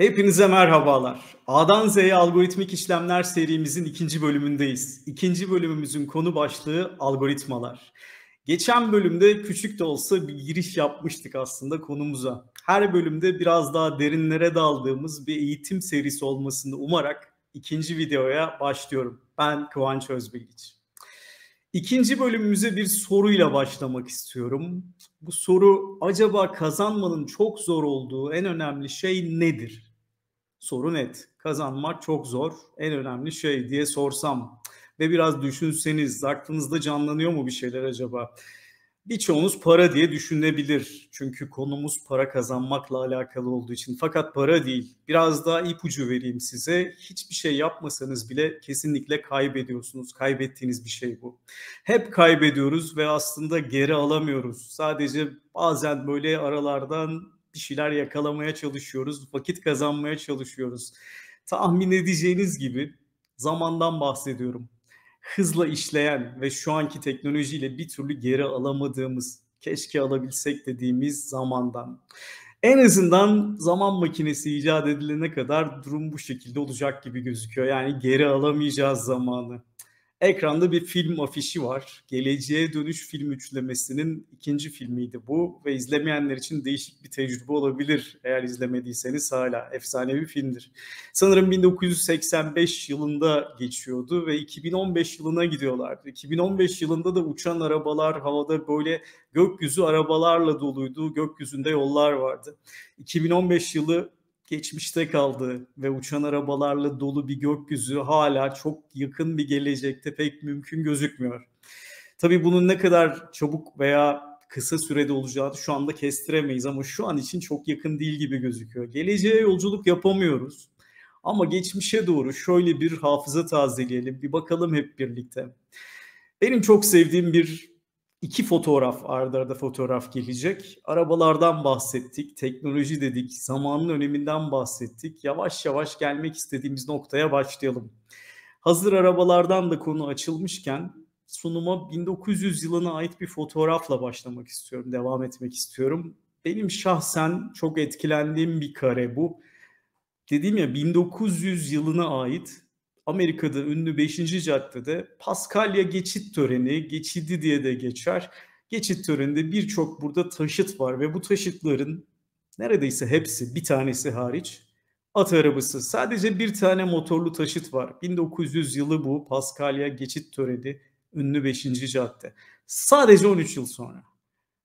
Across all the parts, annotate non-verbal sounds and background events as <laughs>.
Hepinize merhabalar. A'dan Z'ye algoritmik işlemler serimizin ikinci bölümündeyiz. İkinci bölümümüzün konu başlığı algoritmalar. Geçen bölümde küçük de olsa bir giriş yapmıştık aslında konumuza. Her bölümde biraz daha derinlere daldığımız bir eğitim serisi olmasını umarak ikinci videoya başlıyorum. Ben Kıvanç Özbilgiç. İkinci bölümümüze bir soruyla başlamak istiyorum. Bu soru acaba kazanmanın çok zor olduğu en önemli şey nedir? soru net. Kazanmak çok zor. En önemli şey diye sorsam ve biraz düşünseniz aklınızda canlanıyor mu bir şeyler acaba? Birçoğunuz para diye düşünebilir. Çünkü konumuz para kazanmakla alakalı olduğu için. Fakat para değil. Biraz daha ipucu vereyim size. Hiçbir şey yapmasanız bile kesinlikle kaybediyorsunuz. Kaybettiğiniz bir şey bu. Hep kaybediyoruz ve aslında geri alamıyoruz. Sadece bazen böyle aralardan bir şeyler yakalamaya çalışıyoruz, vakit kazanmaya çalışıyoruz. Tahmin edeceğiniz gibi zamandan bahsediyorum. Hızla işleyen ve şu anki teknolojiyle bir türlü geri alamadığımız, keşke alabilsek dediğimiz zamandan. En azından zaman makinesi icat edilene kadar durum bu şekilde olacak gibi gözüküyor. Yani geri alamayacağız zamanı. Ekranda bir film afişi var. Geleceğe Dönüş film üçlemesinin ikinci filmiydi bu ve izlemeyenler için değişik bir tecrübe olabilir eğer izlemediyseniz hala efsane bir filmdir. Sanırım 1985 yılında geçiyordu ve 2015 yılına gidiyorlardı. 2015 yılında da uçan arabalar havada böyle gökyüzü arabalarla doluydu. Gökyüzünde yollar vardı. 2015 yılı geçmişte kaldı ve uçan arabalarla dolu bir gökyüzü hala çok yakın bir gelecekte pek mümkün gözükmüyor. Tabii bunun ne kadar çabuk veya kısa sürede olacağını şu anda kestiremeyiz ama şu an için çok yakın değil gibi gözüküyor. Geleceğe yolculuk yapamıyoruz. Ama geçmişe doğru şöyle bir hafıza tazeleyelim. Bir bakalım hep birlikte. Benim çok sevdiğim bir iki fotoğraf ardarda arda fotoğraf gelecek. Arabalardan bahsettik, teknoloji dedik, zamanın öneminden bahsettik. Yavaş yavaş gelmek istediğimiz noktaya başlayalım. Hazır arabalardan da konu açılmışken sunuma 1900 yılına ait bir fotoğrafla başlamak istiyorum, devam etmek istiyorum. Benim şahsen çok etkilendiğim bir kare bu. Dediğim ya 1900 yılına ait Amerika'da ünlü 5. caddede Paskalya geçit töreni, geçidi diye de geçer. Geçit töreninde birçok burada taşıt var ve bu taşıtların neredeyse hepsi bir tanesi hariç at arabası. Sadece bir tane motorlu taşıt var. 1900 yılı bu Paskalya geçit töreni ünlü 5. cadde. Sadece 13 yıl sonra.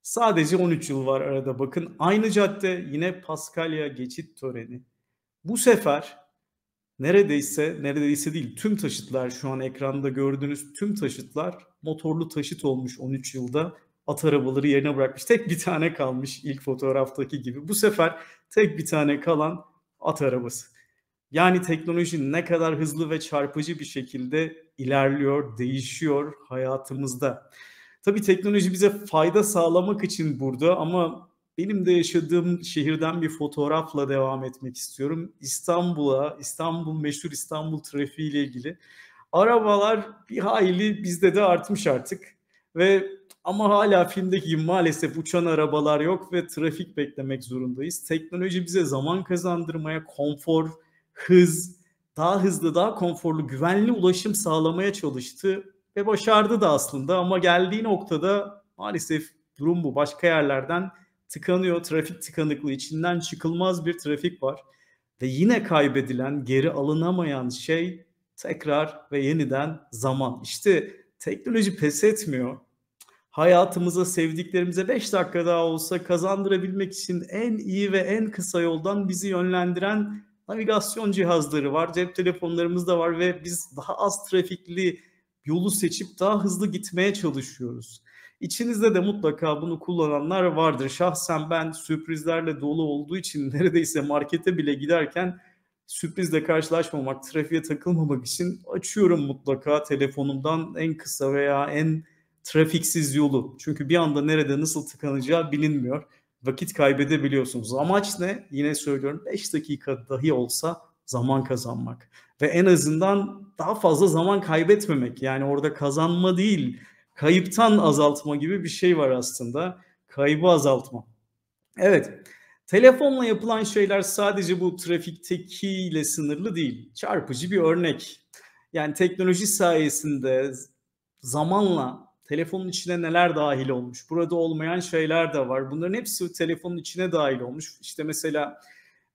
Sadece 13 yıl var arada bakın. Aynı cadde yine Paskalya geçit töreni. Bu sefer neredeyse neredeyse değil tüm taşıtlar şu an ekranda gördüğünüz tüm taşıtlar motorlu taşıt olmuş 13 yılda at arabaları yerine bırakmış. Tek bir tane kalmış ilk fotoğraftaki gibi. Bu sefer tek bir tane kalan at arabası. Yani teknoloji ne kadar hızlı ve çarpıcı bir şekilde ilerliyor, değişiyor hayatımızda. Tabii teknoloji bize fayda sağlamak için burada ama benim de yaşadığım şehirden bir fotoğrafla devam etmek istiyorum. İstanbul'a, İstanbul meşhur İstanbul trafiği ile ilgili. Arabalar bir hayli bizde de artmış artık. Ve ama hala filmdeki gibi maalesef uçan arabalar yok ve trafik beklemek zorundayız. Teknoloji bize zaman kazandırmaya, konfor, hız, daha hızlı, daha konforlu, güvenli ulaşım sağlamaya çalıştı ve başardı da aslında ama geldiği noktada maalesef durum bu. Başka yerlerden tıkanıyor. Trafik tıkanıklığı içinden çıkılmaz bir trafik var. Ve yine kaybedilen, geri alınamayan şey tekrar ve yeniden zaman. İşte teknoloji pes etmiyor. Hayatımıza, sevdiklerimize 5 dakika daha olsa kazandırabilmek için en iyi ve en kısa yoldan bizi yönlendiren navigasyon cihazları var. Cep telefonlarımız da var ve biz daha az trafikli yolu seçip daha hızlı gitmeye çalışıyoruz. İçinizde de mutlaka bunu kullananlar vardır. Şahsen ben sürprizlerle dolu olduğu için <laughs> neredeyse markete bile giderken sürprizle karşılaşmamak, trafiğe takılmamak için açıyorum mutlaka telefonumdan en kısa veya en trafiksiz yolu. Çünkü bir anda nerede nasıl tıkanacağı bilinmiyor. Vakit kaybedebiliyorsunuz. Amaç ne? Yine söylüyorum 5 dakika dahi olsa zaman kazanmak. Ve en azından daha fazla zaman kaybetmemek. Yani orada kazanma değil kayıptan azaltma gibi bir şey var aslında. Kaybı azaltma. Evet. Telefonla yapılan şeyler sadece bu trafiktekiyle sınırlı değil. Çarpıcı bir örnek. Yani teknoloji sayesinde zamanla telefonun içine neler dahil olmuş? Burada olmayan şeyler de var. Bunların hepsi telefonun içine dahil olmuş. İşte mesela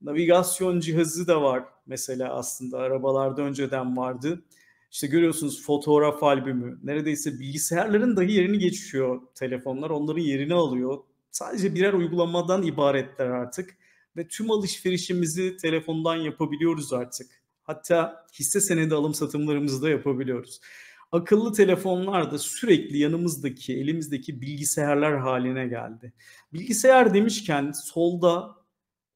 navigasyon cihazı da var. Mesela aslında arabalarda önceden vardı. İşte görüyorsunuz fotoğraf albümü, neredeyse bilgisayarların dahi yerini geçiyor telefonlar, onların yerini alıyor. Sadece birer uygulamadan ibaretler artık ve tüm alışverişimizi telefondan yapabiliyoruz artık. Hatta hisse senedi alım satımlarımızı da yapabiliyoruz. Akıllı telefonlar da sürekli yanımızdaki, elimizdeki bilgisayarlar haline geldi. Bilgisayar demişken solda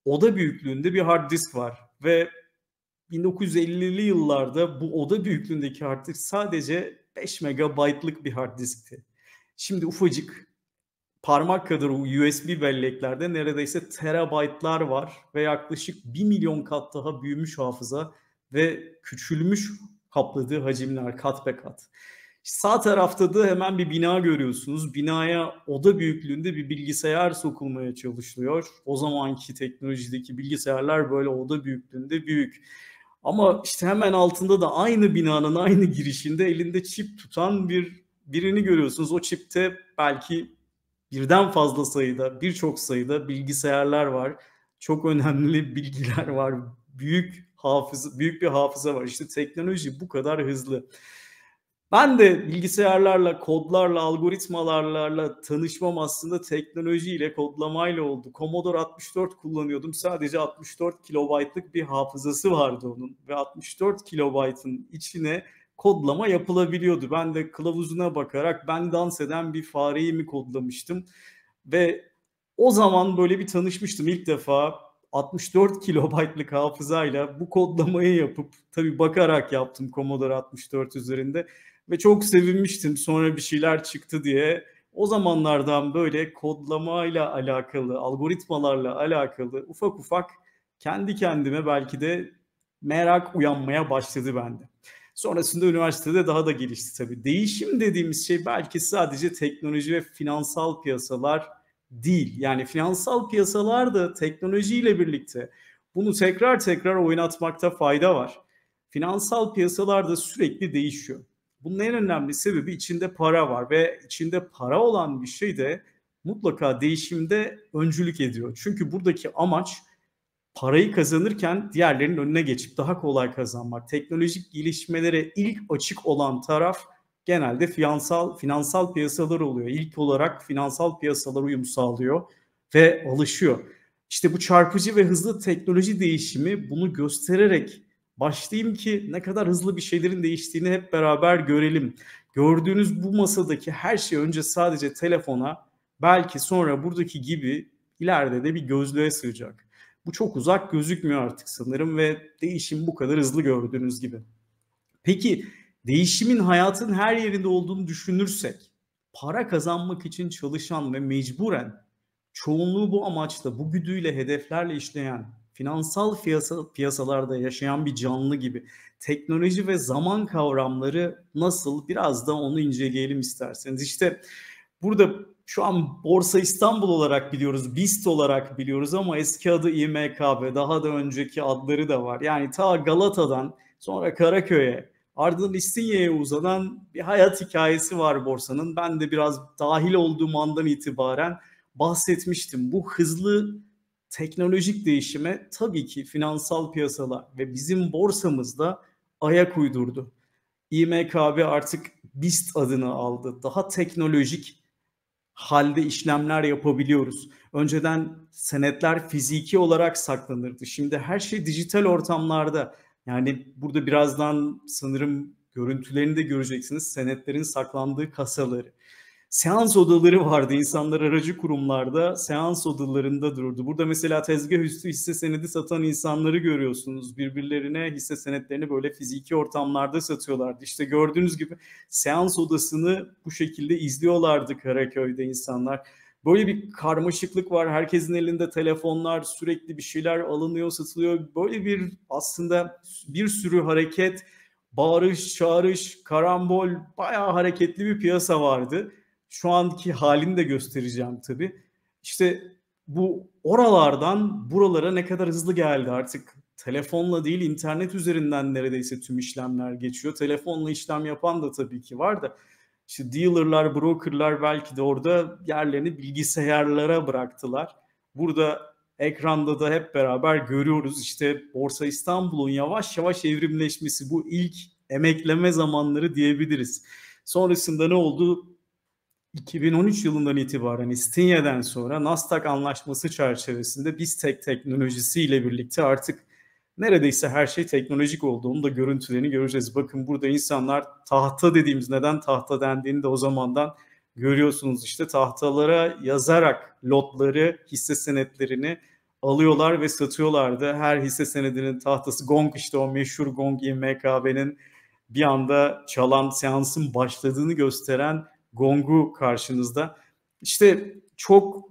oda büyüklüğünde bir hard disk var ve 1950'li yıllarda bu oda büyüklüğündeki hard disk sadece 5 megabaytlık bir hard diskti. Şimdi ufacık parmak kadar USB belleklerde neredeyse terabaytlar var ve yaklaşık 1 milyon kat daha büyümüş hafıza ve küçülmüş kapladığı hacimler kat be kat. Sağ tarafta da hemen bir bina görüyorsunuz. Binaya oda büyüklüğünde bir bilgisayar sokulmaya çalışılıyor. O zamanki teknolojideki bilgisayarlar böyle oda büyüklüğünde büyük. Ama işte hemen altında da aynı binanın aynı girişinde elinde çip tutan bir birini görüyorsunuz. O çipte belki birden fazla sayıda, birçok sayıda bilgisayarlar var. Çok önemli <laughs> bilgiler var. Büyük hafıza, büyük bir hafıza var. İşte teknoloji bu kadar hızlı. Ben de bilgisayarlarla, kodlarla, algoritmalarla tanışmam aslında teknolojiyle, kodlamayla oldu. Commodore 64 kullanıyordum. Sadece 64 kilobaytlık bir hafızası vardı onun. Ve 64 kilobaytın içine kodlama yapılabiliyordu. Ben de kılavuzuna bakarak ben dans eden bir fareyi mi kodlamıştım. Ve o zaman böyle bir tanışmıştım ilk defa 64 kilobaytlık hafızayla bu kodlamayı yapıp tabii bakarak yaptım Commodore 64 üzerinde ve çok sevinmiştim sonra bir şeyler çıktı diye. O zamanlardan böyle kodlamayla alakalı, algoritmalarla alakalı ufak ufak kendi kendime belki de merak uyanmaya başladı bende. Sonrasında üniversitede daha da gelişti tabii. Değişim dediğimiz şey belki sadece teknoloji ve finansal piyasalar değil. Yani finansal piyasalar da teknolojiyle birlikte bunu tekrar tekrar oynatmakta fayda var. Finansal piyasalar da sürekli değişiyor. Bunun en önemli sebebi içinde para var ve içinde para olan bir şey de mutlaka değişimde öncülük ediyor. Çünkü buradaki amaç parayı kazanırken diğerlerinin önüne geçip daha kolay kazanmak. Teknolojik gelişmelere ilk açık olan taraf genelde finansal finansal piyasalar oluyor. İlk olarak finansal piyasalar uyum sağlıyor ve alışıyor. İşte bu çarpıcı ve hızlı teknoloji değişimi bunu göstererek başlayayım ki ne kadar hızlı bir şeylerin değiştiğini hep beraber görelim. Gördüğünüz bu masadaki her şey önce sadece telefona belki sonra buradaki gibi ileride de bir gözlüğe sığacak. Bu çok uzak gözükmüyor artık sanırım ve değişim bu kadar hızlı gördüğünüz gibi. Peki değişimin hayatın her yerinde olduğunu düşünürsek para kazanmak için çalışan ve mecburen çoğunluğu bu amaçla, bu güdüyle, hedeflerle işleyen finansal piyasa, piyasalarda yaşayan bir canlı gibi teknoloji ve zaman kavramları nasıl biraz da onu inceleyelim isterseniz. İşte burada şu an Borsa İstanbul olarak biliyoruz, BIST olarak biliyoruz ama eski adı İMKB, daha da önceki adları da var. Yani ta Galata'dan sonra Karaköy'e, ardından İstinye'ye uzanan bir hayat hikayesi var borsanın. Ben de biraz dahil olduğum andan itibaren bahsetmiştim. Bu hızlı teknolojik değişime tabii ki finansal piyasalar ve bizim borsamızda ayak uydurdu. İMKB artık BIST adını aldı. Daha teknolojik halde işlemler yapabiliyoruz. Önceden senetler fiziki olarak saklanırdı. Şimdi her şey dijital ortamlarda. Yani burada birazdan sanırım görüntülerini de göreceksiniz. Senetlerin saklandığı kasaları seans odaları vardı. insanlar aracı kurumlarda seans odalarında dururdu. Burada mesela tezgah üstü hisse senedi satan insanları görüyorsunuz. Birbirlerine hisse senetlerini böyle fiziki ortamlarda satıyorlardı. İşte gördüğünüz gibi seans odasını bu şekilde izliyorlardı Karaköy'de insanlar. Böyle bir karmaşıklık var. Herkesin elinde telefonlar, sürekli bir şeyler alınıyor, satılıyor. Böyle bir aslında bir sürü hareket, bağırış, çağırış, karambol, bayağı hareketli bir piyasa vardı şu anki halini de göstereceğim tabii. İşte bu oralardan buralara ne kadar hızlı geldi artık. Telefonla değil internet üzerinden neredeyse tüm işlemler geçiyor. Telefonla işlem yapan da tabii ki var da işte dealerlar, brokerlar belki de orada yerlerini bilgisayarlara bıraktılar. Burada ekranda da hep beraber görüyoruz işte Borsa İstanbul'un yavaş yavaş evrimleşmesi bu ilk emekleme zamanları diyebiliriz. Sonrasında ne oldu? 2013 yılından itibaren İstinye'den sonra Nasdaq anlaşması çerçevesinde biz tek teknolojisiyle birlikte artık neredeyse her şey teknolojik olduğunu da görüntülerini göreceğiz. Bakın burada insanlar tahta dediğimiz neden tahta dendiğini de o zamandan görüyorsunuz işte tahtalara yazarak lotları, hisse senetlerini alıyorlar ve satıyorlardı. Her hisse senedinin tahtası gong işte o meşhur gong Mkb'nin bir anda çalan seansın başladığını gösteren Gong'u karşınızda. İşte çok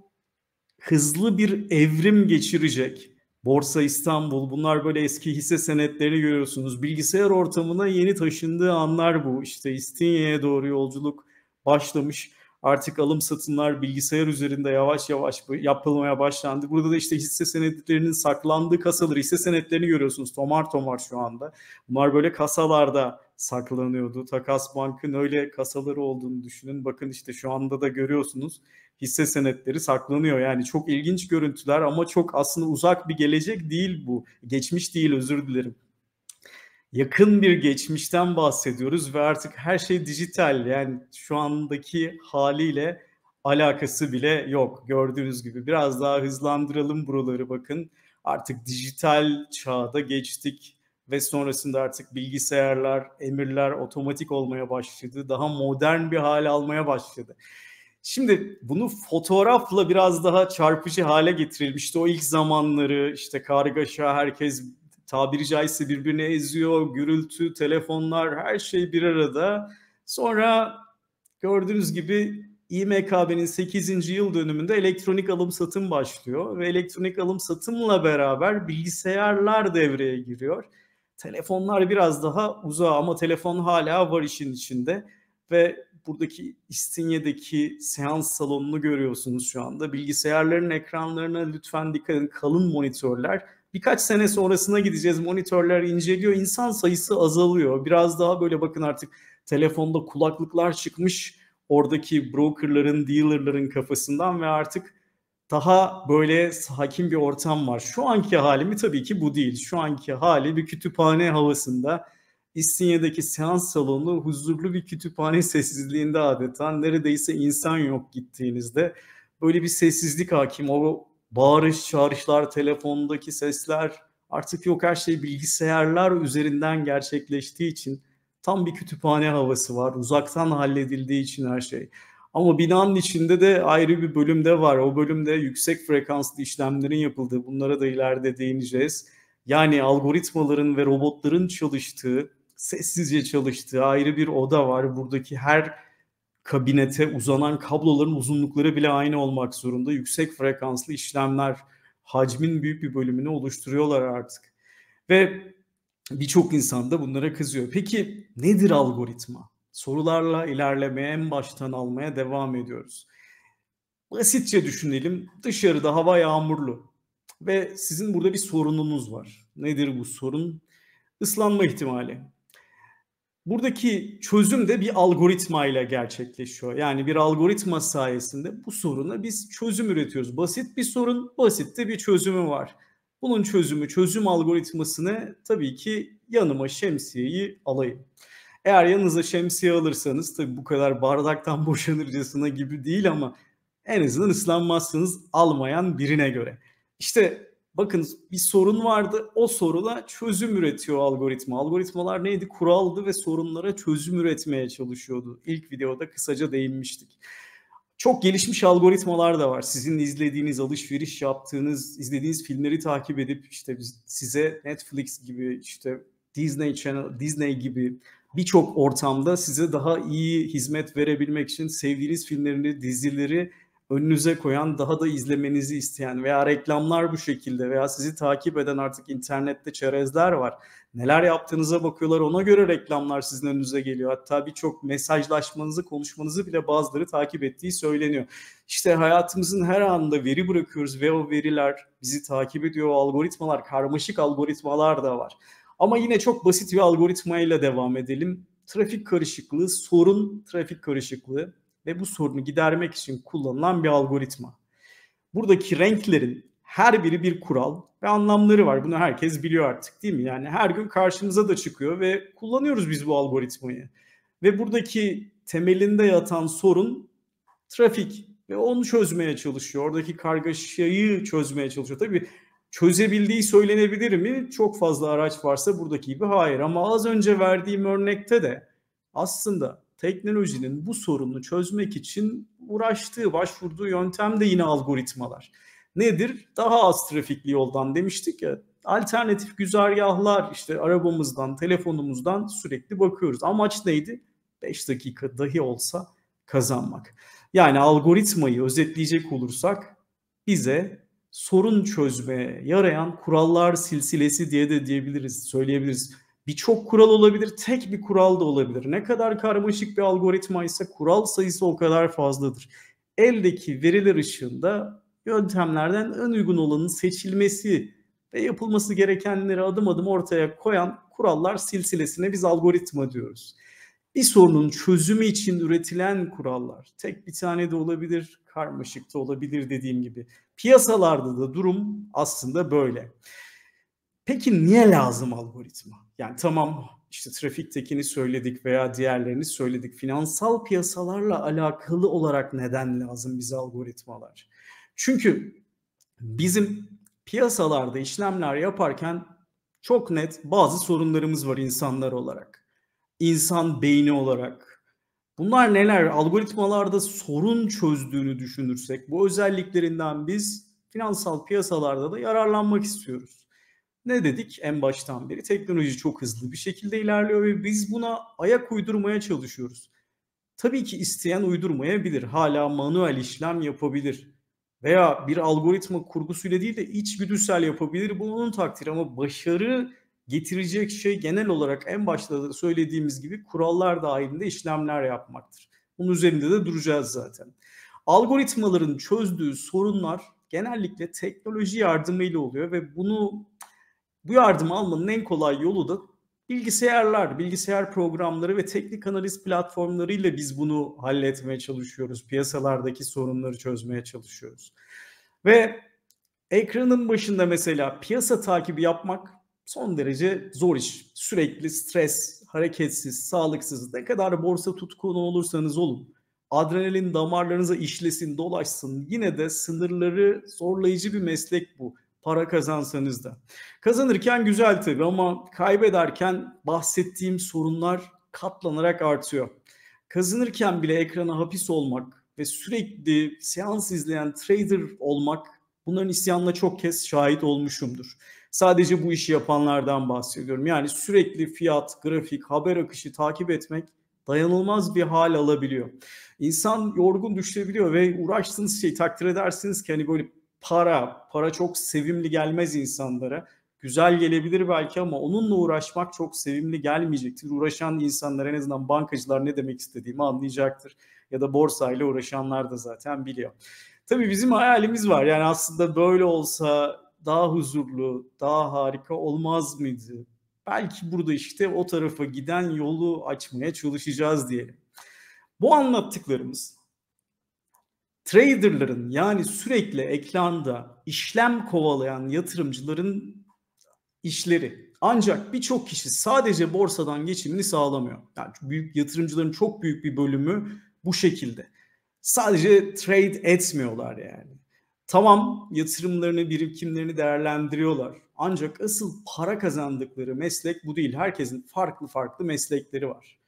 hızlı bir evrim geçirecek. Borsa İstanbul bunlar böyle eski hisse senetlerini görüyorsunuz. Bilgisayar ortamına yeni taşındığı anlar bu. İşte İstinye'ye doğru yolculuk başlamış. Artık alım satımlar bilgisayar üzerinde yavaş yavaş yapılmaya başlandı. Burada da işte hisse senetlerinin saklandığı kasaları, hisse senetlerini görüyorsunuz tomar tomar şu anda. Bunlar böyle kasalarda saklanıyordu. Takas Bank'ın öyle kasaları olduğunu düşünün. Bakın işte şu anda da görüyorsunuz hisse senetleri saklanıyor. Yani çok ilginç görüntüler ama çok aslında uzak bir gelecek değil bu. Geçmiş değil özür dilerim. Yakın bir geçmişten bahsediyoruz ve artık her şey dijital. Yani şu andaki haliyle alakası bile yok. Gördüğünüz gibi biraz daha hızlandıralım buraları bakın. Artık dijital çağda geçtik ve sonrasında artık bilgisayarlar, emirler otomatik olmaya başladı. Daha modern bir hale almaya başladı. Şimdi bunu fotoğrafla biraz daha çarpıcı hale getirilmişti. O ilk zamanları işte kargaşa, herkes tabiri caizse birbirine eziyor, gürültü, telefonlar her şey bir arada. Sonra gördüğünüz gibi İMKB'nin 8. yıl dönümünde elektronik alım satım başlıyor ve elektronik alım satımla beraber bilgisayarlar devreye giriyor. Telefonlar biraz daha uzağa ama telefon hala var işin içinde ve buradaki İstinye'deki seans salonunu görüyorsunuz şu anda. Bilgisayarların ekranlarına lütfen dikkat edin. Kalın monitörler. Birkaç sene sonrasına gideceğiz. Monitörler inceliyor. İnsan sayısı azalıyor. Biraz daha böyle bakın artık telefonda kulaklıklar çıkmış. Oradaki brokerların, dealerların kafasından ve artık daha böyle sakin bir ortam var. Şu anki halimi tabii ki bu değil. Şu anki hali bir kütüphane havasında. İstinye'deki seans salonu huzurlu bir kütüphane <laughs> sessizliğinde adeta neredeyse insan yok gittiğinizde böyle bir sessizlik hakim. O bağırış, çağrışlar, telefondaki sesler artık yok her şey bilgisayarlar üzerinden gerçekleştiği için tam bir kütüphane havası var. Uzaktan halledildiği için her şey. Ama binanın içinde de ayrı bir bölümde var. O bölümde yüksek frekanslı işlemlerin yapıldığı, bunlara da ileride değineceğiz. Yani algoritmaların ve robotların çalıştığı, sessizce çalıştığı ayrı bir oda var. Buradaki her kabinete uzanan kabloların uzunlukları bile aynı olmak zorunda. Yüksek frekanslı işlemler hacmin büyük bir bölümünü oluşturuyorlar artık. Ve birçok insan da bunlara kızıyor. Peki nedir algoritma? sorularla ilerlemeye en baştan almaya devam ediyoruz. Basitçe düşünelim. Dışarıda hava yağmurlu ve sizin burada bir sorununuz var. Nedir bu sorun? Islanma ihtimali. Buradaki çözüm de bir algoritma ile gerçekleşiyor. Yani bir algoritma sayesinde bu soruna biz çözüm üretiyoruz. Basit bir sorun, basit de bir çözümü var. Bunun çözümü, çözüm algoritmasını tabii ki yanıma şemsiyeyi alayım. Eğer yanınıza şemsiye alırsanız tabii bu kadar bardaktan <laughs> boşanırcasına gibi değil ama en azından ıslanmazsınız almayan birine göre. İşte bakın bir sorun vardı o soruna çözüm üretiyor algoritma. Algoritmalar neydi? Kuraldı ve sorunlara çözüm üretmeye çalışıyordu. İlk videoda kısaca değinmiştik. Çok gelişmiş algoritmalar da var. Sizin izlediğiniz, alışveriş yaptığınız, izlediğiniz filmleri takip edip işte size Netflix gibi işte Disney Channel, Disney gibi birçok ortamda size daha iyi hizmet verebilmek için sevdiğiniz filmlerini, dizileri önünüze koyan, daha da izlemenizi isteyen veya reklamlar bu şekilde veya sizi takip eden artık internette çerezler var. Neler yaptığınıza bakıyorlar ona göre reklamlar sizin önünüze geliyor. Hatta birçok mesajlaşmanızı, konuşmanızı bile bazıları takip ettiği söyleniyor. İşte hayatımızın her anında veri bırakıyoruz ve o veriler bizi takip ediyor. O algoritmalar, karmaşık algoritmalar da var. Ama yine çok basit bir algoritmayla devam edelim. Trafik karışıklığı, sorun trafik karışıklığı ve bu sorunu gidermek için kullanılan bir algoritma. Buradaki renklerin her biri bir kural ve anlamları var. Bunu herkes biliyor artık değil mi? Yani her gün karşımıza da çıkıyor ve kullanıyoruz biz bu algoritmayı. Ve buradaki temelinde yatan sorun trafik ve onu çözmeye çalışıyor. Oradaki kargaşayı çözmeye çalışıyor. Tabii çözebildiği söylenebilir mi? Çok fazla araç varsa buradaki gibi hayır ama az önce verdiğim örnekte de aslında teknolojinin bu sorunu çözmek için uğraştığı, başvurduğu yöntem de yine algoritmalar. Nedir? Daha az trafikli yoldan demiştik ya. Alternatif güzergahlar işte arabamızdan, telefonumuzdan sürekli bakıyoruz. Amaç neydi? 5 dakika dahi olsa kazanmak. Yani algoritmayı özetleyecek olursak bize sorun çözme yarayan kurallar silsilesi diye de diyebiliriz, söyleyebiliriz. Birçok kural olabilir, tek bir kural da olabilir. Ne kadar karmaşık bir algoritma ise kural sayısı o kadar fazladır. Eldeki veriler ışığında yöntemlerden en uygun olanın seçilmesi ve yapılması gerekenleri adım adım ortaya koyan kurallar silsilesine biz algoritma diyoruz bir sorunun çözümü için üretilen kurallar tek bir tane de olabilir, karmaşık da olabilir dediğim gibi. Piyasalarda da durum aslında böyle. Peki niye lazım algoritma? Yani tamam işte trafiktekini söyledik veya diğerlerini söyledik. Finansal piyasalarla alakalı olarak neden lazım bize algoritmalar? Çünkü bizim piyasalarda işlemler yaparken çok net bazı sorunlarımız var insanlar olarak insan beyni olarak bunlar neler? Algoritmalarda sorun çözdüğünü düşünürsek bu özelliklerinden biz finansal piyasalarda da yararlanmak istiyoruz. Ne dedik en baştan beri? Teknoloji çok hızlı bir şekilde ilerliyor ve biz buna ayak uydurmaya çalışıyoruz. Tabii ki isteyen uydurmayabilir. Hala manuel işlem yapabilir. Veya bir algoritma kurgusuyla değil de içgüdüsel yapabilir. Bu onun takdiri ama başarı getirecek şey genel olarak en başta söylediğimiz gibi kurallar dahilinde işlemler yapmaktır. Bunun üzerinde de duracağız zaten. Algoritmaların çözdüğü sorunlar genellikle teknoloji yardımıyla oluyor ve bunu bu yardım almanın en kolay yolu da bilgisayarlar, bilgisayar programları ve teknik analiz platformlarıyla biz bunu halletmeye çalışıyoruz. Piyasalardaki sorunları çözmeye çalışıyoruz. Ve ekranın başında mesela piyasa takibi yapmak son derece zor iş. Sürekli stres, hareketsiz, sağlıksız ne kadar borsa tutkunu olursanız olun. Adrenalin damarlarınıza işlesin, dolaşsın. Yine de sınırları zorlayıcı bir meslek bu. Para kazansanız da. Kazanırken güzel tabii ama kaybederken bahsettiğim sorunlar katlanarak artıyor. Kazanırken bile ekrana hapis olmak ve sürekli seans izleyen trader olmak bunların isyanına çok kez şahit olmuşumdur. Sadece bu işi yapanlardan bahsediyorum. Yani sürekli fiyat, grafik, haber akışı takip etmek dayanılmaz bir hal alabiliyor. İnsan yorgun düşebiliyor ve uğraştığınız şey takdir edersiniz ki hani böyle para, para çok sevimli gelmez insanlara. Güzel gelebilir belki ama onunla uğraşmak çok sevimli gelmeyecektir. Uğraşan insanlar en azından bankacılar ne demek istediğimi anlayacaktır. Ya da borsayla uğraşanlar da zaten biliyor. Tabii bizim hayalimiz var. Yani aslında böyle olsa daha huzurlu, daha harika olmaz mıydı? Belki burada işte o tarafa giden yolu açmaya çalışacağız diyelim. Bu anlattıklarımız traderların yani sürekli ekranda işlem kovalayan yatırımcıların işleri. Ancak birçok kişi sadece borsadan geçimini sağlamıyor. Yani büyük yatırımcıların çok büyük bir bölümü bu şekilde. Sadece trade etmiyorlar yani. Tamam yatırımlarını, birikimlerini değerlendiriyorlar. Ancak asıl para kazandıkları meslek bu değil. Herkesin farklı farklı meslekleri var.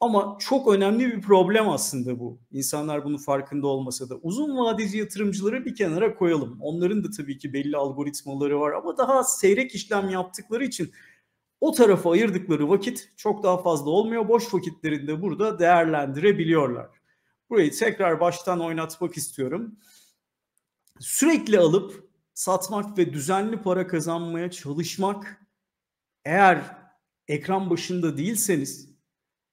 Ama çok önemli bir problem aslında bu. İnsanlar bunun farkında olmasa da. Uzun vadeci yatırımcıları bir kenara koyalım. Onların da tabii ki belli algoritmaları var ama daha seyrek işlem yaptıkları için o tarafa ayırdıkları vakit çok daha fazla olmuyor. Boş vakitlerinde burada değerlendirebiliyorlar. Burayı tekrar baştan oynatmak istiyorum sürekli alıp satmak ve düzenli para kazanmaya çalışmak eğer ekran başında değilseniz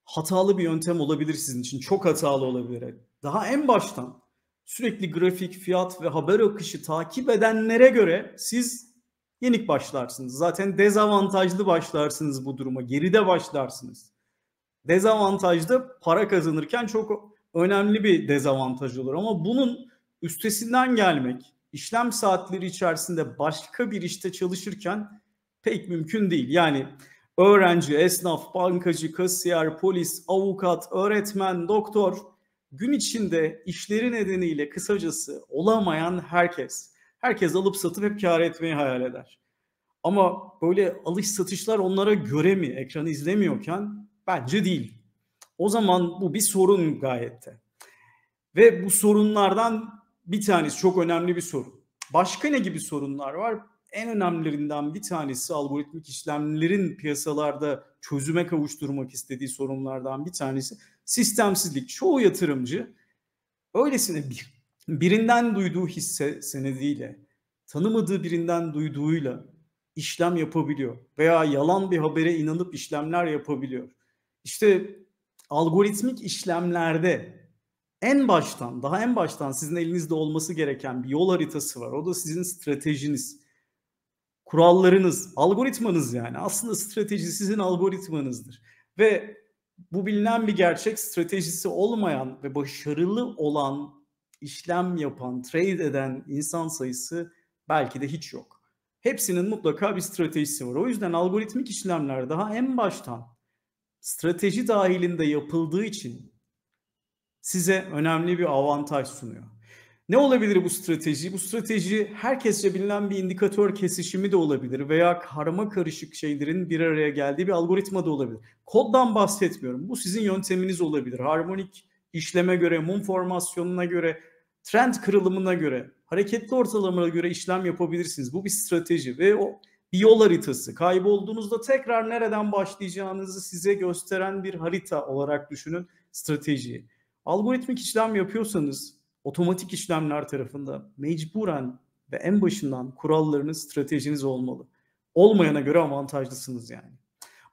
hatalı bir yöntem olabilir sizin için. Çok hatalı olabilir. Daha en baştan sürekli grafik, fiyat ve haber akışı takip edenlere göre siz yenik başlarsınız. Zaten dezavantajlı başlarsınız bu duruma. Geride başlarsınız. Dezavantajda para kazanırken çok önemli bir dezavantaj olur ama bunun üstesinden gelmek işlem saatleri içerisinde başka bir işte çalışırken pek mümkün değil. Yani öğrenci, esnaf, bankacı, kasiyer, polis, avukat, öğretmen, doktor gün içinde işleri nedeniyle kısacası olamayan herkes. Herkes alıp satıp hep kar etmeyi hayal eder. Ama böyle alış satışlar onlara göre mi ekranı izlemiyorken bence değil. O zaman bu bir sorun gayette. Ve bu sorunlardan bir tanesi çok önemli bir sorun. Başka ne gibi sorunlar var? En önemlilerinden bir tanesi algoritmik işlemlerin piyasalarda çözüme kavuşturmak istediği sorunlardan bir tanesi sistemsizlik. Çoğu yatırımcı öylesine bir, birinden duyduğu hisse senediyle, tanımadığı birinden duyduğuyla işlem yapabiliyor veya yalan bir habere inanıp işlemler yapabiliyor. İşte algoritmik işlemlerde en baştan, daha en baştan sizin elinizde olması gereken bir yol haritası var. O da sizin stratejiniz, kurallarınız, algoritmanız yani. Aslında strateji sizin algoritmanızdır. Ve bu bilinen bir gerçek stratejisi olmayan ve başarılı olan, işlem yapan, trade eden insan sayısı belki de hiç yok. Hepsinin mutlaka bir stratejisi var. O yüzden algoritmik işlemler daha en baştan strateji dahilinde yapıldığı için size önemli bir avantaj sunuyor. Ne olabilir bu strateji? Bu strateji herkesçe bilinen bir indikatör kesişimi de olabilir veya karma karışık şeylerin bir araya geldiği bir algoritma da olabilir. Koddan bahsetmiyorum. Bu sizin yönteminiz olabilir. Harmonik işleme göre, mum formasyonuna göre, trend kırılımına göre, hareketli ortalamaya göre işlem yapabilirsiniz. Bu bir strateji ve o bir yol haritası. Kaybolduğunuzda tekrar nereden başlayacağınızı size gösteren bir harita olarak düşünün stratejiyi. Algoritmik işlem yapıyorsanız otomatik işlemler tarafında mecburen ve en başından kurallarınız, stratejiniz olmalı. Olmayana göre avantajlısınız yani.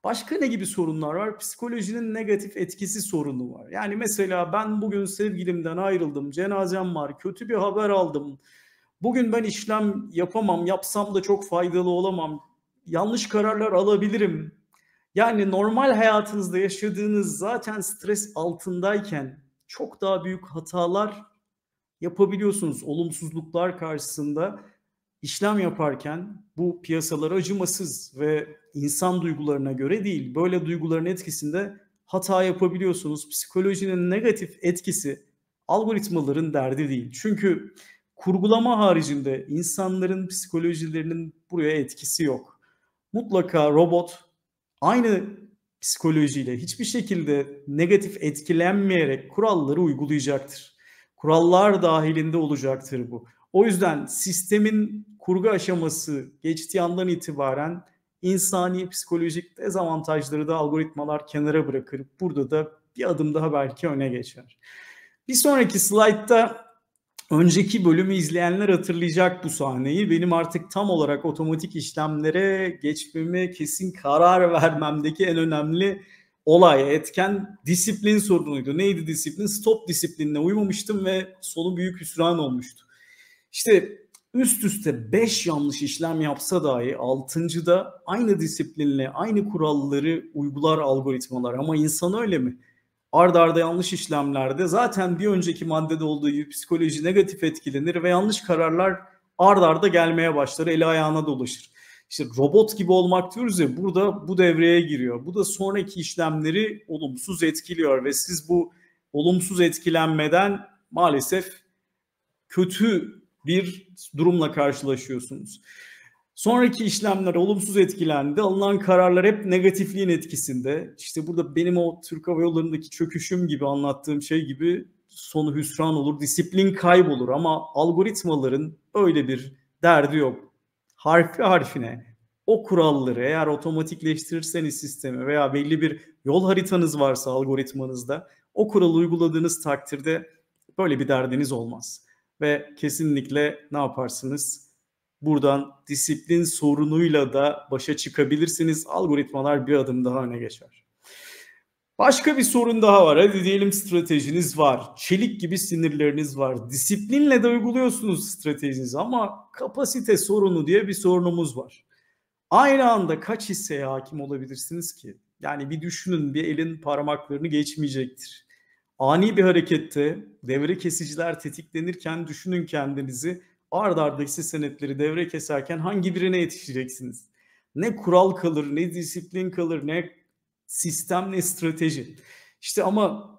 Başka ne gibi sorunlar var? Psikolojinin negatif etkisi sorunu var. Yani mesela ben bugün sevgilimden ayrıldım, cenazem var, kötü bir haber aldım. Bugün ben işlem yapamam, yapsam da çok faydalı olamam. Yanlış kararlar alabilirim. Yani normal hayatınızda yaşadığınız zaten stres altındayken çok daha büyük hatalar yapabiliyorsunuz olumsuzluklar karşısında işlem yaparken bu piyasalar acımasız ve insan duygularına göre değil böyle duyguların etkisinde hata yapabiliyorsunuz. Psikolojinin negatif etkisi algoritmaların derdi değil. Çünkü kurgulama haricinde insanların psikolojilerinin buraya etkisi yok. Mutlaka robot aynı psikolojiyle hiçbir şekilde negatif etkilenmeyerek kuralları uygulayacaktır. Kurallar dahilinde olacaktır bu. O yüzden sistemin kurgu aşaması geçtiği andan itibaren insani psikolojik dezavantajları da algoritmalar kenara bırakır. Burada da bir adım daha belki öne geçer. Bir sonraki slaytta Önceki bölümü izleyenler hatırlayacak bu sahneyi. Benim artık tam olarak otomatik işlemlere geçmeme kesin karar vermemdeki en önemli olay, etken disiplin sorunuydu. Neydi disiplin? Stop disiplinine uymamıştım ve sonu büyük hüsran olmuştu. İşte üst üste 5 yanlış işlem yapsa dahi 6. da aynı disiplinle aynı kuralları uygular algoritmalar ama insan öyle mi? arda arda yanlış işlemlerde zaten bir önceki maddede olduğu gibi psikoloji negatif etkilenir ve yanlış kararlar arda arda gelmeye başlar, eli ayağına dolaşır. İşte robot gibi olmak diyoruz ya burada bu devreye giriyor. Bu da sonraki işlemleri olumsuz etkiliyor ve siz bu olumsuz etkilenmeden maalesef kötü bir durumla karşılaşıyorsunuz. Sonraki işlemler olumsuz etkilendi. Alınan kararlar hep negatifliğin etkisinde. İşte burada benim o Türk Hava Yolları'ndaki çöküşüm gibi anlattığım şey gibi sonu hüsran olur, disiplin kaybolur ama algoritmaların öyle bir derdi yok. Harfi harfine o kuralları eğer otomatikleştirirseniz sistemi veya belli bir yol haritanız varsa algoritmanızda o kuralı uyguladığınız takdirde böyle bir derdiniz olmaz. Ve kesinlikle ne yaparsınız? Buradan disiplin sorunuyla da başa çıkabilirsiniz. Algoritmalar bir adım daha öne geçer. Başka bir sorun daha var. Hadi diyelim stratejiniz var. Çelik gibi sinirleriniz var. Disiplinle de uyguluyorsunuz stratejinizi ama kapasite sorunu diye bir sorunumuz var. Aynı anda kaç hisseye hakim olabilirsiniz ki? Yani bir düşünün bir elin parmaklarını geçmeyecektir. Ani bir harekette devre kesiciler tetiklenirken düşünün kendinizi ard arda hisse senetleri devre keserken hangi birine yetişeceksiniz? Ne kural kalır, ne disiplin kalır, ne sistem, ne strateji. İşte ama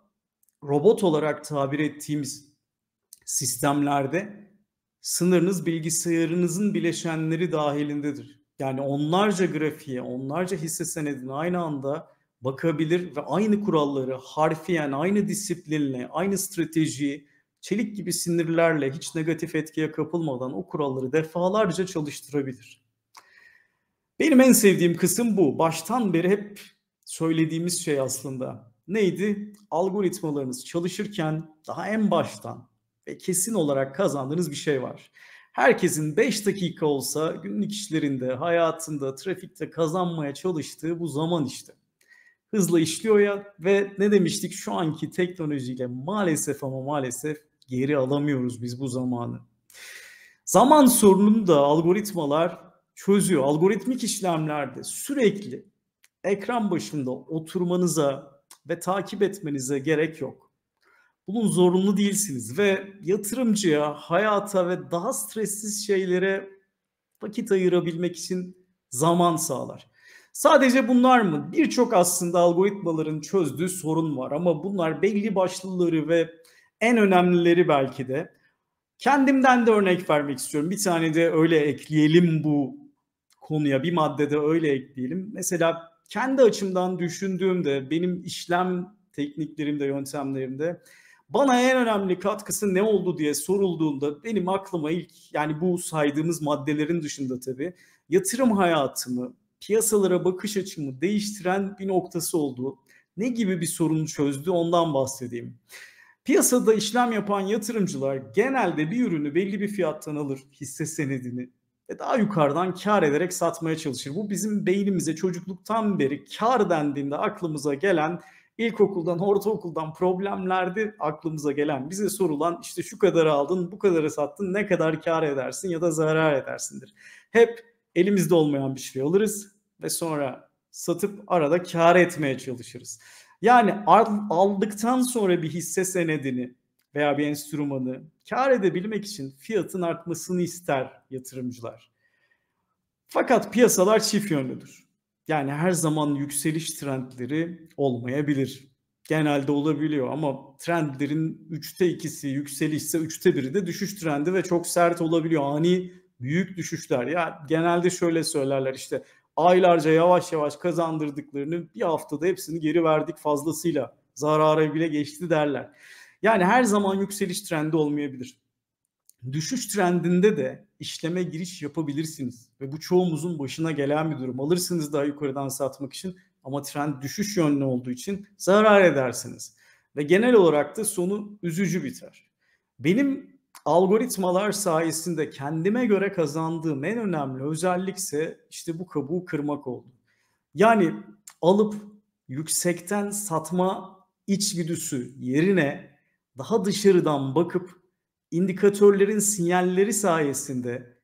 robot olarak tabir ettiğimiz sistemlerde sınırınız bilgisayarınızın bileşenleri dahilindedir. Yani onlarca grafiğe, onlarca hisse senedine aynı anda bakabilir ve aynı kuralları harfiyen, aynı disiplinle, aynı stratejiyi çelik gibi sinirlerle hiç negatif etkiye kapılmadan o kuralları defalarca çalıştırabilir. Benim en sevdiğim kısım bu. Baştan beri hep söylediğimiz şey aslında. Neydi? Algoritmalarınız çalışırken daha en baştan ve kesin olarak kazandığınız bir şey var. Herkesin 5 dakika olsa günlük işlerinde, hayatında, trafikte kazanmaya çalıştığı bu zaman işte. Hızla işliyor ya ve ne demiştik şu anki teknolojiyle maalesef ama maalesef geri alamıyoruz biz bu zamanı. Zaman sorununu da algoritmalar çözüyor. Algoritmik işlemlerde sürekli ekran başında oturmanıza ve takip etmenize gerek yok. Bunun zorunlu değilsiniz ve yatırımcıya, hayata ve daha stressiz şeylere vakit ayırabilmek için zaman sağlar. Sadece bunlar mı? Birçok aslında algoritmaların çözdüğü sorun var ama bunlar belli başlıları ve en önemlileri belki de. Kendimden de örnek vermek istiyorum. Bir tane de öyle ekleyelim bu konuya. Bir maddede öyle ekleyelim. Mesela kendi açımdan düşündüğümde benim işlem tekniklerimde, yöntemlerimde bana en önemli katkısı ne oldu diye sorulduğunda benim aklıma ilk yani bu saydığımız maddelerin dışında tabii yatırım hayatımı, piyasalara bakış açımı değiştiren bir noktası oldu. Ne gibi bir sorunu çözdü ondan bahsedeyim. Piyasada işlem yapan yatırımcılar genelde bir ürünü belli bir fiyattan alır, hisse senedini ve daha yukarıdan kar ederek satmaya çalışır. Bu bizim beynimize çocukluktan beri kar dendiğinde aklımıza gelen ilkokuldan, ortaokuldan problemlerdi aklımıza gelen, bize sorulan işte şu kadarı aldın, bu kadarı sattın, ne kadar kar edersin ya da zarar edersindir. Hep elimizde olmayan bir şey alırız ve sonra satıp arada kar etmeye çalışırız. Yani aldıktan sonra bir hisse senedini veya bir enstrümanı kar edebilmek için fiyatın artmasını ister yatırımcılar. Fakat piyasalar çift yönlüdür. Yani her zaman yükseliş trendleri olmayabilir. Genelde olabiliyor ama trendlerin 3'te 2'si yükselişse 3'te 1'i de düşüş trendi ve çok sert olabiliyor. Ani büyük düşüşler. Ya genelde şöyle söylerler işte aylarca yavaş yavaş kazandırdıklarını bir haftada hepsini geri verdik fazlasıyla zarara bile geçti derler. Yani her zaman yükseliş trendi olmayabilir. Düşüş trendinde de işleme giriş yapabilirsiniz ve bu çoğumuzun başına gelen bir durum. Alırsınız daha yukarıdan satmak için ama trend düşüş yönlü olduğu için zarar edersiniz ve genel olarak da sonu üzücü biter. Benim algoritmalar sayesinde kendime göre kazandığım en önemli özellikse işte bu kabuğu kırmak oldu. Yani alıp yüksekten satma içgüdüsü yerine daha dışarıdan bakıp indikatörlerin sinyalleri sayesinde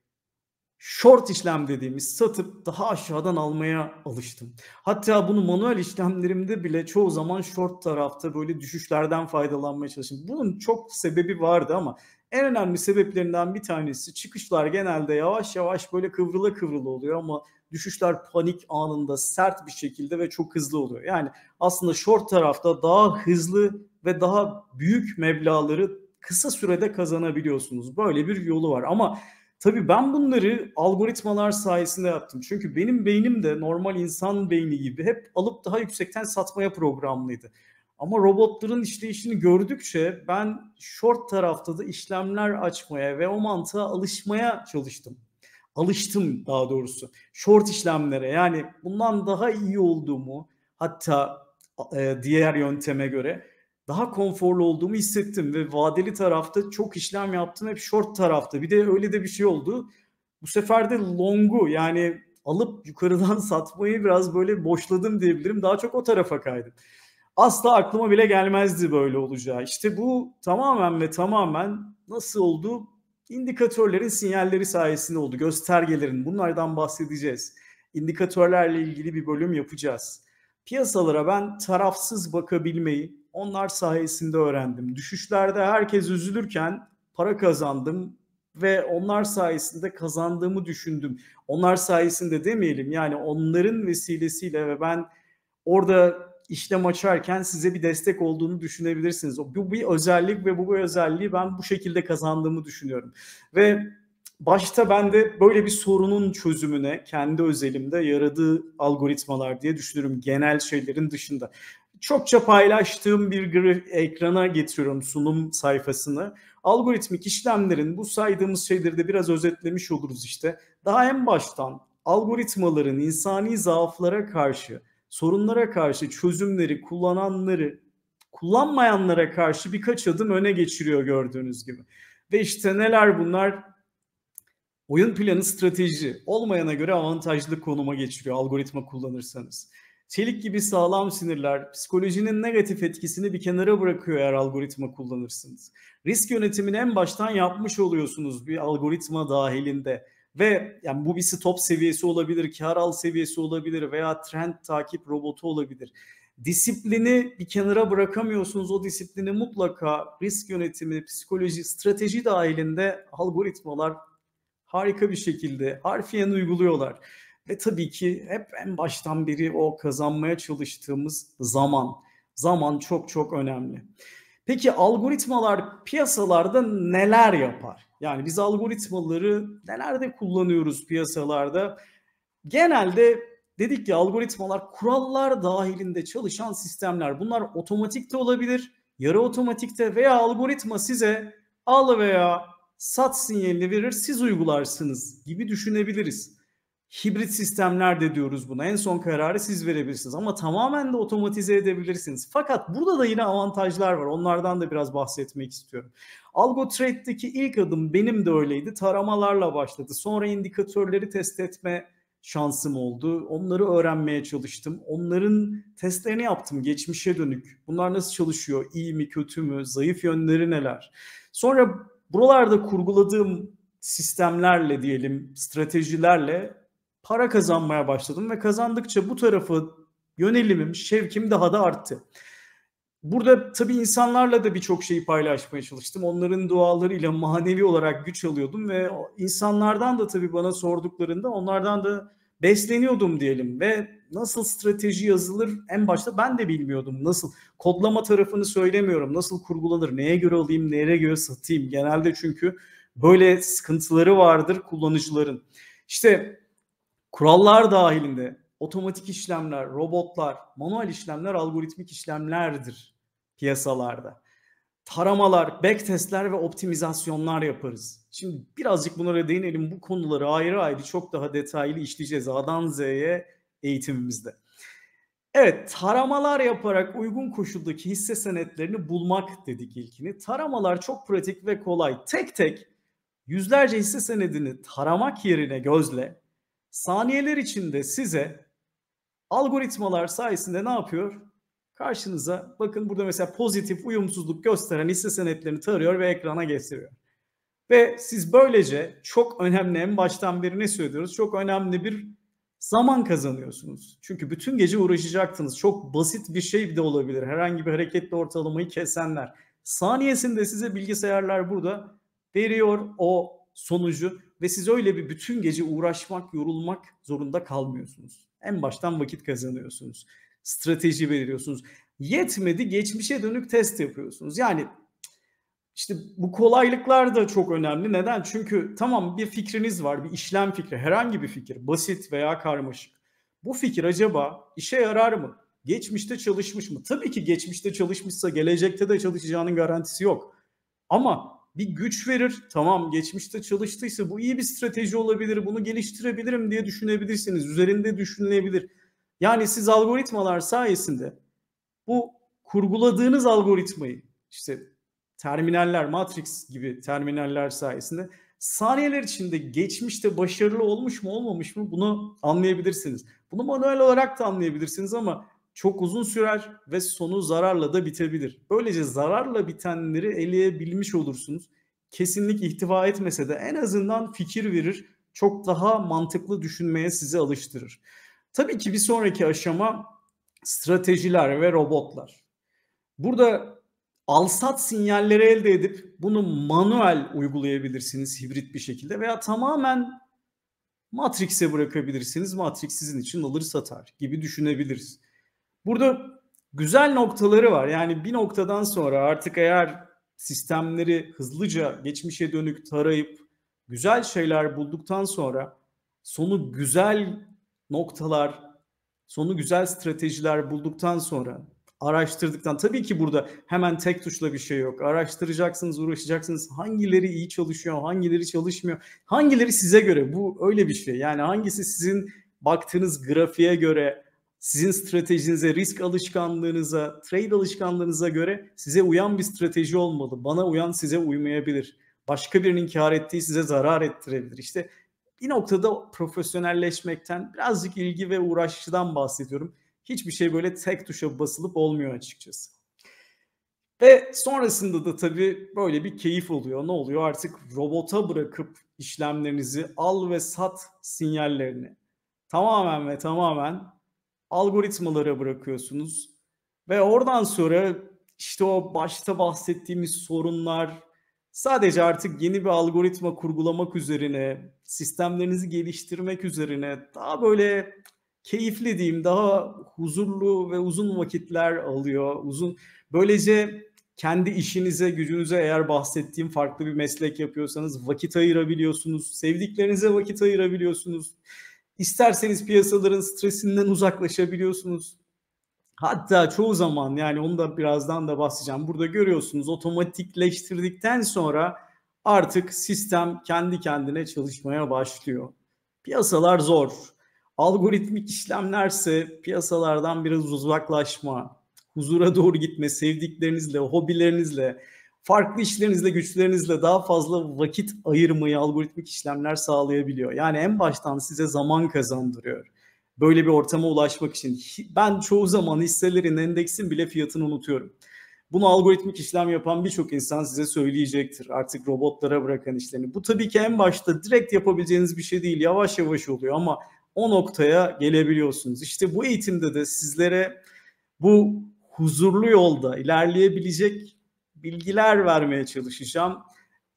short işlem dediğimiz satıp daha aşağıdan almaya alıştım. Hatta bunu manuel işlemlerimde bile çoğu zaman short tarafta böyle düşüşlerden faydalanmaya çalıştım. Bunun çok sebebi vardı ama en önemli sebeplerinden bir tanesi çıkışlar genelde yavaş yavaş böyle kıvrıla kıvrıla oluyor ama düşüşler panik anında sert bir şekilde ve çok hızlı oluyor. Yani aslında short tarafta daha hızlı ve daha büyük meblaları kısa sürede kazanabiliyorsunuz. Böyle bir yolu var ama Tabii ben bunları algoritmalar sayesinde yaptım. Çünkü benim beynim de normal insan beyni gibi hep alıp daha yüksekten satmaya programlıydı. Ama robotların işleyişini gördükçe ben short tarafta da işlemler açmaya ve o mantığa alışmaya çalıştım. Alıştım daha doğrusu. Short işlemlere yani bundan daha iyi olduğumu hatta e, diğer yönteme göre daha konforlu olduğumu hissettim ve vadeli tarafta çok işlem yaptım hep short tarafta. Bir de öyle de bir şey oldu. Bu sefer de long'u yani alıp yukarıdan <laughs> satmayı biraz böyle boşladım diyebilirim. Daha çok o tarafa kaydım asla aklıma bile gelmezdi böyle olacağı. İşte bu tamamen ve tamamen nasıl oldu? İndikatörlerin sinyalleri sayesinde oldu. Göstergelerin bunlardan bahsedeceğiz. İndikatörlerle ilgili bir bölüm yapacağız. Piyasalara ben tarafsız bakabilmeyi onlar sayesinde öğrendim. Düşüşlerde herkes üzülürken para kazandım ve onlar sayesinde kazandığımı düşündüm. Onlar sayesinde demeyelim yani onların vesilesiyle ve ben orada işlem açarken size bir destek olduğunu düşünebilirsiniz. Bu bir özellik ve bu bir özelliği ben bu şekilde kazandığımı düşünüyorum. Ve başta ben de böyle bir sorunun çözümüne kendi özelimde yaradığı algoritmalar diye düşünürüm genel şeylerin dışında. Çokça paylaştığım bir ekrana getiriyorum sunum sayfasını. Algoritmik işlemlerin bu saydığımız şeyleri de biraz özetlemiş oluruz işte. Daha en baştan algoritmaların insani zaaflara karşı sorunlara karşı çözümleri kullananları kullanmayanlara karşı birkaç adım öne geçiriyor gördüğünüz gibi. Ve işte neler bunlar? Oyun planı strateji. Olmayana göre avantajlı konuma geçiriyor algoritma kullanırsanız. Çelik gibi sağlam sinirler, psikolojinin negatif etkisini bir kenara bırakıyor eğer algoritma kullanırsınız. Risk yönetimini en baştan yapmış oluyorsunuz bir algoritma dahilinde. Ve yani bu bir stop seviyesi olabilir, kar al seviyesi olabilir veya trend takip robotu olabilir. Disiplini bir kenara bırakamıyorsunuz. O disiplini mutlaka risk yönetimi, psikoloji, strateji dahilinde algoritmalar harika bir şekilde harfiyen uyguluyorlar. Ve tabii ki hep en baştan beri o kazanmaya çalıştığımız zaman. Zaman çok çok önemli. Peki algoritmalar piyasalarda neler yapar? Yani biz algoritmaları nelerde kullanıyoruz piyasalarda? Genelde dedik ki algoritmalar kurallar dahilinde çalışan sistemler. Bunlar otomatikte olabilir, yarı otomatikte veya algoritma size al veya sat sinyalini verir siz uygularsınız gibi düşünebiliriz. Hibrit sistemler de diyoruz buna. En son kararı siz verebilirsiniz ama tamamen de otomatize edebilirsiniz. Fakat burada da yine avantajlar var. Onlardan da biraz bahsetmek istiyorum. Algo Trade'deki ilk adım benim de öyleydi. Taramalarla başladı. Sonra indikatörleri test etme şansım oldu. Onları öğrenmeye çalıştım. Onların testlerini yaptım geçmişe dönük. Bunlar nasıl çalışıyor? İyi mi, kötü mü? Zayıf yönleri neler? Sonra buralarda kurguladığım sistemlerle diyelim, stratejilerle para kazanmaya başladım ve kazandıkça bu tarafı yönelimim, şevkim daha da arttı. Burada tabii insanlarla da birçok şeyi paylaşmaya çalıştım. Onların dualarıyla manevi olarak güç alıyordum ve insanlardan da tabii bana sorduklarında onlardan da besleniyordum diyelim ve nasıl strateji yazılır en başta ben de bilmiyordum. Nasıl kodlama tarafını söylemiyorum. Nasıl kurgulanır, neye göre alayım, nereye göre satayım. Genelde çünkü böyle sıkıntıları vardır kullanıcıların. İşte Kurallar dahilinde otomatik işlemler, robotlar, manuel işlemler, algoritmik işlemlerdir piyasalarda. Taramalar, backtestler ve optimizasyonlar yaparız. Şimdi birazcık bunlara değinelim. Bu konuları ayrı ayrı çok daha detaylı işleyeceğiz A'dan Z'ye eğitimimizde. Evet, taramalar yaparak uygun koşuldaki hisse senetlerini bulmak dedik ilkini. Taramalar çok pratik ve kolay. Tek tek yüzlerce hisse senedini taramak yerine gözle saniyeler içinde size algoritmalar sayesinde ne yapıyor? Karşınıza bakın burada mesela pozitif uyumsuzluk gösteren hisse senetlerini tarıyor ve ekrana gösteriyor Ve siz böylece çok önemli en baştan beri ne söylüyoruz? Çok önemli bir zaman kazanıyorsunuz. Çünkü bütün gece uğraşacaktınız. Çok basit bir şey de olabilir. Herhangi bir hareketli ortalamayı kesenler. Saniyesinde size bilgisayarlar burada veriyor o sonucu ve siz öyle bir bütün gece uğraşmak, yorulmak zorunda kalmıyorsunuz. En baştan vakit kazanıyorsunuz. Strateji belirliyorsunuz. Yetmedi geçmişe dönük test yapıyorsunuz. Yani işte bu kolaylıklar da çok önemli. Neden? Çünkü tamam bir fikriniz var, bir işlem fikri, herhangi bir fikir, basit veya karmaşık. Bu fikir acaba işe yarar mı? Geçmişte çalışmış mı? Tabii ki geçmişte çalışmışsa gelecekte de çalışacağının garantisi yok. Ama bir güç verir. Tamam geçmişte çalıştıysa bu iyi bir strateji olabilir. Bunu geliştirebilirim diye düşünebilirsiniz. Üzerinde düşünülebilir. Yani siz algoritmalar sayesinde bu kurguladığınız algoritmayı işte terminaller, Matrix gibi terminaller sayesinde saniyeler içinde geçmişte başarılı olmuş mu olmamış mı bunu anlayabilirsiniz. Bunu manuel olarak da anlayabilirsiniz ama çok uzun sürer ve sonu zararla da bitebilir. Böylece zararla bitenleri eleyebilmiş olursunuz. Kesinlik ihtiva etmese de en azından fikir verir, çok daha mantıklı düşünmeye sizi alıştırır. Tabii ki bir sonraki aşama stratejiler ve robotlar. Burada alsat sinyalleri elde edip bunu manuel uygulayabilirsiniz hibrit bir şekilde veya tamamen Matrix'e bırakabilirsiniz. Matrix sizin için alır satar gibi düşünebiliriz. Burada güzel noktaları var. Yani bir noktadan sonra artık eğer sistemleri hızlıca geçmişe dönük tarayıp güzel şeyler bulduktan sonra sonu güzel noktalar, sonu güzel stratejiler bulduktan sonra araştırdıktan tabii ki burada hemen tek tuşla bir şey yok. Araştıracaksınız, uğraşacaksınız. Hangileri iyi çalışıyor, hangileri çalışmıyor. Hangileri size göre bu öyle bir şey. Yani hangisi sizin baktığınız grafiğe göre sizin stratejinize, risk alışkanlığınıza, trade alışkanlığınıza göre size uyan bir strateji olmalı. Bana uyan size uymayabilir. Başka birinin kar ettiği size zarar ettirebilir. İşte bir noktada profesyonelleşmekten, birazcık ilgi ve uğraşçıdan bahsediyorum. Hiçbir şey böyle tek tuşa basılıp olmuyor açıkçası. Ve sonrasında da tabii böyle bir keyif oluyor. Ne oluyor? Artık robota bırakıp işlemlerinizi al ve sat sinyallerini tamamen ve tamamen algoritmalara bırakıyorsunuz. Ve oradan sonra işte o başta bahsettiğimiz sorunlar sadece artık yeni bir algoritma kurgulamak üzerine, sistemlerinizi geliştirmek üzerine daha böyle keyifli diyeyim, daha huzurlu ve uzun vakitler alıyor. Uzun böylece kendi işinize, gücünüze eğer bahsettiğim farklı bir meslek yapıyorsanız vakit ayırabiliyorsunuz. Sevdiklerinize vakit ayırabiliyorsunuz. İsterseniz piyasaların stresinden uzaklaşabiliyorsunuz. Hatta çoğu zaman yani onu da birazdan da bahsedeceğim. Burada görüyorsunuz otomatikleştirdikten sonra artık sistem kendi kendine çalışmaya başlıyor. Piyasalar zor. Algoritmik işlemlerse piyasalardan biraz uzaklaşma, huzura doğru gitme, sevdiklerinizle, hobilerinizle, farklı işlerinizle güçlerinizle daha fazla vakit ayırmayı algoritmik işlemler sağlayabiliyor. Yani en baştan size zaman kazandırıyor. Böyle bir ortama ulaşmak için ben çoğu zaman hisselerin endeksin bile fiyatını unutuyorum. Bunu algoritmik işlem yapan birçok insan size söyleyecektir. Artık robotlara bırakan işlerini. Bu tabii ki en başta direkt yapabileceğiniz bir şey değil. Yavaş yavaş oluyor ama o noktaya gelebiliyorsunuz. İşte bu eğitimde de sizlere bu huzurlu yolda ilerleyebilecek bilgiler vermeye çalışacağım.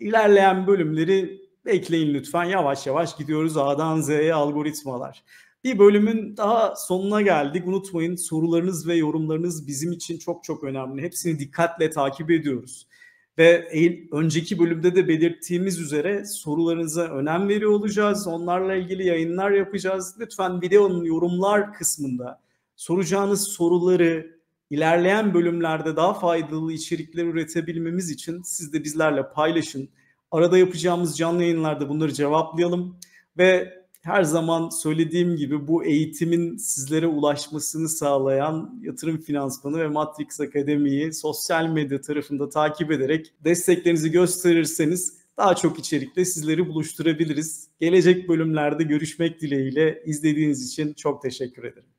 İlerleyen bölümleri bekleyin lütfen. Yavaş yavaş gidiyoruz A'dan Z'ye algoritmalar. Bir bölümün daha sonuna geldik. Unutmayın sorularınız ve yorumlarınız bizim için çok çok önemli. Hepsini dikkatle takip ediyoruz. Ve e, önceki bölümde de belirttiğimiz üzere sorularınıza önem veriyor olacağız. Onlarla ilgili yayınlar yapacağız. Lütfen videonun yorumlar kısmında soracağınız soruları, ilerleyen bölümlerde daha faydalı içerikler üretebilmemiz için siz de bizlerle paylaşın. Arada yapacağımız canlı yayınlarda bunları cevaplayalım ve her zaman söylediğim gibi bu eğitimin sizlere ulaşmasını sağlayan Yatırım Finansmanı ve Matrix Akademi'yi sosyal medya tarafında takip ederek desteklerinizi gösterirseniz daha çok içerikle sizleri buluşturabiliriz. Gelecek bölümlerde görüşmek dileğiyle izlediğiniz için çok teşekkür ederim.